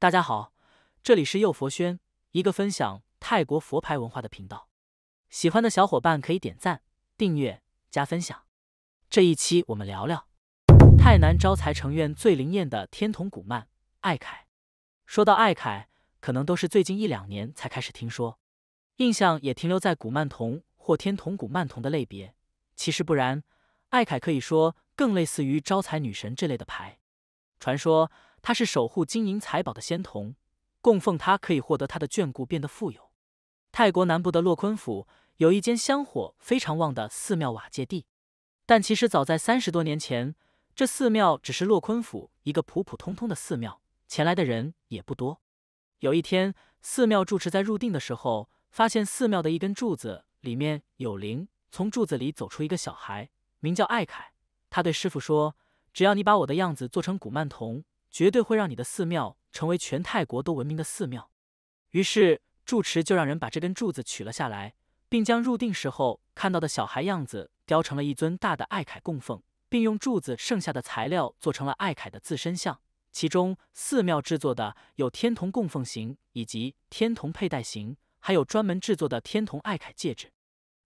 大家好，这里是佑佛轩，一个分享泰国佛牌文化的频道。喜欢的小伙伴可以点赞、订阅、加分享。这一期我们聊聊泰南招财成院最灵验的天童古曼艾凯。说到艾凯，可能都是最近一两年才开始听说，印象也停留在古曼童或天童古曼童的类别。其实不然，艾凯可以说更类似于招财女神这类的牌。传说他是守护金银财宝的仙童，供奉他可以获得他的眷顾，变得富有。泰国南部的洛坤府有一间香火非常旺的寺庙瓦界地，但其实早在三十多年前，这寺庙只是洛坤府一个普普通通的寺庙，前来的人也不多。有一天，寺庙住持在入定的时候，发现寺庙的一根柱子里面有灵，从柱子里走出一个小孩，名叫艾凯。他对师傅说。只要你把我的样子做成古曼童，绝对会让你的寺庙成为全泰国都闻名的寺庙。于是住持就让人把这根柱子取了下来，并将入定时候看到的小孩样子雕成了一尊大的爱凯供奉，并用柱子剩下的材料做成了爱凯的自身像。其中寺庙制作的有天童供奉型以及天童佩戴型，还有专门制作的天童爱凯戒指。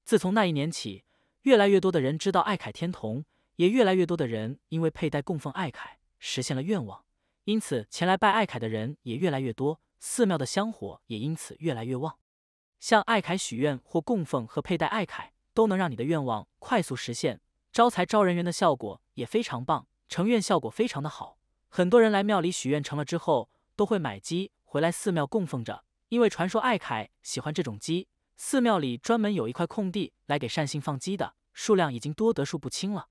自从那一年起，越来越多的人知道爱凯天童。也越来越多的人因为佩戴供奉艾凯实现了愿望，因此前来拜艾凯的人也越来越多，寺庙的香火也因此越来越旺。向艾凯许愿或供奉和佩戴艾凯，都能让你的愿望快速实现，招财招人缘的效果也非常棒，成愿效果非常的好。很多人来庙里许愿成了之后，都会买鸡回来寺庙供奉着，因为传说艾凯喜欢这种鸡。寺庙里专门有一块空地来给善信放鸡的，数量已经多得数不清了。